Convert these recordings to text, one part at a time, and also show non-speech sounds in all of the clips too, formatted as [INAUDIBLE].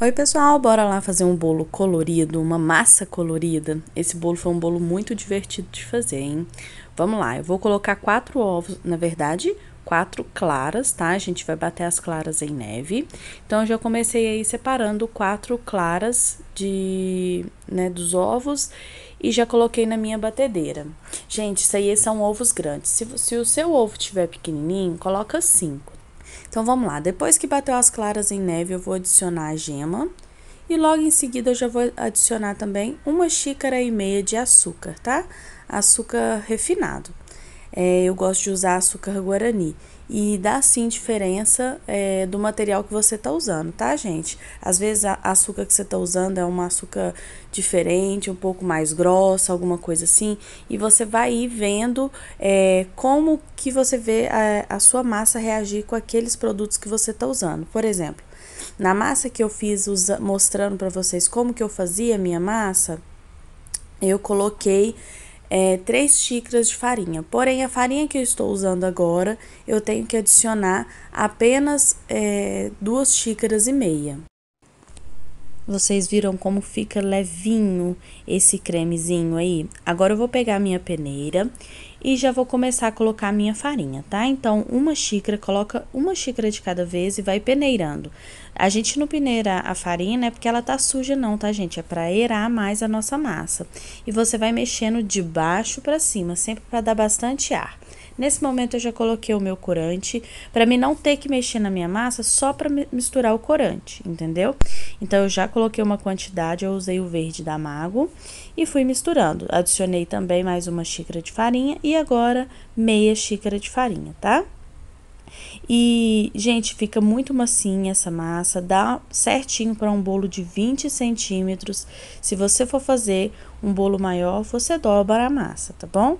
Oi, pessoal, bora lá fazer um bolo colorido, uma massa colorida. Esse bolo foi um bolo muito divertido de fazer, hein? Vamos lá, eu vou colocar quatro ovos, na verdade, quatro claras, tá? A gente vai bater as claras em neve. Então, eu já comecei aí separando quatro claras de, né, dos ovos e já coloquei na minha batedeira. Gente, isso aí são ovos grandes. Se, se o seu ovo tiver pequenininho, coloca cinco, então vamos lá, depois que bateu as claras em neve, eu vou adicionar a gema. E logo em seguida eu já vou adicionar também uma xícara e meia de açúcar, tá? Açúcar refinado é, eu gosto de usar açúcar guarani. E dá sim diferença é, do material que você está usando, tá, gente? Às vezes a açúcar que você está usando é uma açúcar diferente, um pouco mais grossa, alguma coisa assim. E você vai ir vendo é, como que você vê a, a sua massa reagir com aqueles produtos que você está usando. Por exemplo, na massa que eu fiz usa, mostrando para vocês como que eu fazia a minha massa, eu coloquei é, 3 xícaras de farinha. Porém, a farinha que eu estou usando agora, eu tenho que adicionar apenas é, 2 xícaras e meia. Vocês viram como fica levinho esse cremezinho aí? Agora eu vou pegar minha peneira e já vou começar a colocar a minha farinha, tá? Então, uma xícara, coloca uma xícara de cada vez e vai peneirando. A gente não peneira a farinha, né? Porque ela tá suja não, tá, gente? É para aerar mais a nossa massa. E você vai mexendo de baixo para cima, sempre para dar bastante ar. Nesse momento eu já coloquei o meu corante, para mim não ter que mexer na minha massa só para misturar o corante, entendeu? Então eu já coloquei uma quantidade, eu usei o verde da Mago e fui misturando. Adicionei também mais uma xícara de farinha e agora meia xícara de farinha, tá? E, gente, fica muito massinha essa massa, dá certinho para um bolo de 20 centímetros. Se você for fazer um bolo maior, você dobra a massa, tá bom?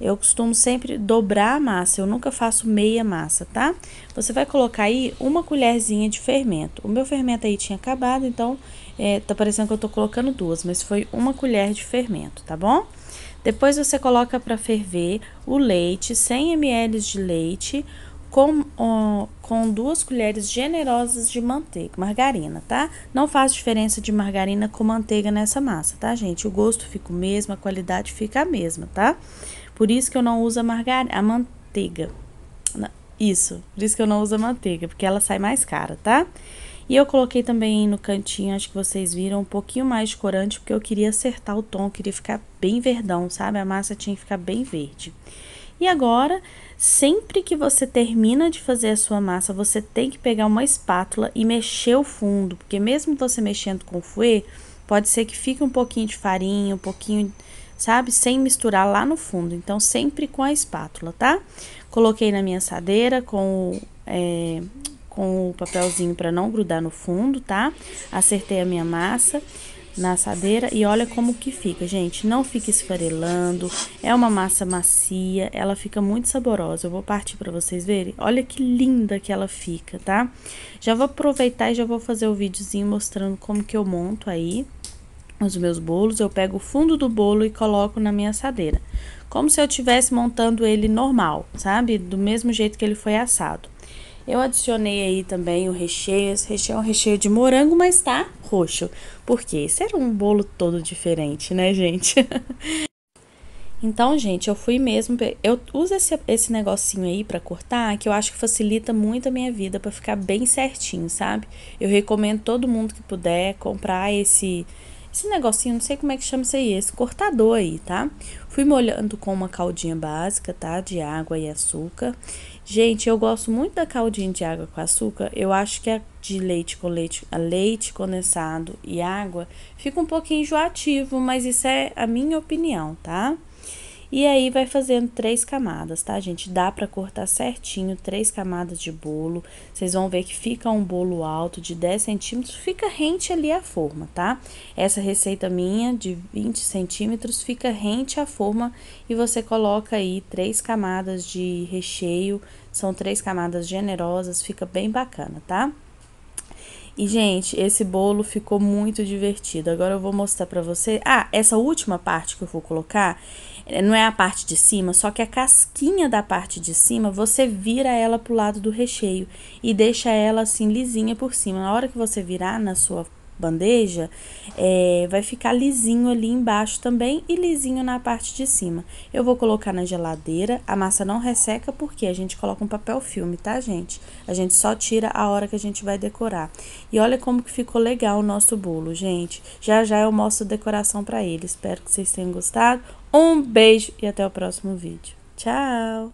Eu costumo sempre dobrar a massa, eu nunca faço meia massa, tá? Você vai colocar aí uma colherzinha de fermento. O meu fermento aí tinha acabado, então é, tá parecendo que eu tô colocando duas, mas foi uma colher de fermento, tá bom? Depois você coloca para ferver o leite, 100 ml de leite, com, ó, com duas colheres generosas de manteiga, margarina, tá? Não faz diferença de margarina com manteiga nessa massa, tá, gente? O gosto fica o mesmo, a qualidade fica a mesma, tá? Por isso que eu não uso a, margar... a manteiga. Isso, por isso que eu não uso a manteiga, porque ela sai mais cara, tá? E eu coloquei também no cantinho, acho que vocês viram, um pouquinho mais de corante, porque eu queria acertar o tom, queria ficar bem verdão, sabe? A massa tinha que ficar bem verde. E agora, sempre que você termina de fazer a sua massa, você tem que pegar uma espátula e mexer o fundo, porque mesmo você mexendo com o fouet, pode ser que fique um pouquinho de farinha, um pouquinho, sabe, sem misturar lá no fundo. Então, sempre com a espátula, tá? Coloquei na minha assadeira com é, com o papelzinho para não grudar no fundo, tá? Acertei a minha massa na assadeira e olha como que fica, gente. Não fica esfarelando, é uma massa macia, ela fica muito saborosa. Eu vou partir para vocês verem. Olha que linda que ela fica, tá? Já vou aproveitar e já vou fazer o videozinho mostrando como que eu monto aí os meus bolos. Eu pego o fundo do bolo e coloco na minha assadeira. Como se eu estivesse montando ele normal, sabe? Do mesmo jeito que ele foi assado. Eu adicionei aí também o recheio. Esse recheio é um recheio de morango, mas tá roxo. Porque esse era um bolo todo diferente, né, gente? [LAUGHS] Então, gente, eu fui mesmo. Eu uso esse, esse negocinho aí para cortar, que eu acho que facilita muito a minha vida para ficar bem certinho, sabe? Eu recomendo todo mundo que puder comprar esse esse negocinho, não sei como é que chama isso aí, esse cortador aí, tá? Fui molhando com uma caldinha básica, tá? De água e açúcar. Gente, eu gosto muito da caldinha de água com açúcar. Eu acho que a de leite com leite, a leite condensado e água fica um pouquinho enjoativo, mas isso é a minha opinião, tá? E aí vai fazendo três camadas, tá, gente? Dá para cortar certinho três camadas de bolo. Vocês vão ver que fica um bolo alto de 10 centímetros, fica rente ali a forma, tá? Essa receita minha de 20 centímetros fica rente à forma e você coloca aí três camadas de recheio. São três camadas generosas, fica bem bacana, tá? E, gente, esse bolo ficou muito divertido. Agora eu vou mostrar pra você. Ah, essa última parte que eu vou colocar, eh, não é a parte de cima, só que a casquinha da parte de cima, você vira ela pro lado do recheio e deixa ela assim lisinha por cima. Na hora que você virar na sua bandeja, é, vai ficar lisinho ali embaixo também e lisinho na parte de cima. Eu vou colocar na geladeira, a massa não resseca porque a gente coloca um papel filme, tá, gente? A gente só tira a hora que a gente vai decorar. E olha como que ficou legal o nosso bolo, gente. Já já eu mostro a decoração para ele. Espero que vocês tenham gostado. Um beijo e até o próximo vídeo. Tchau!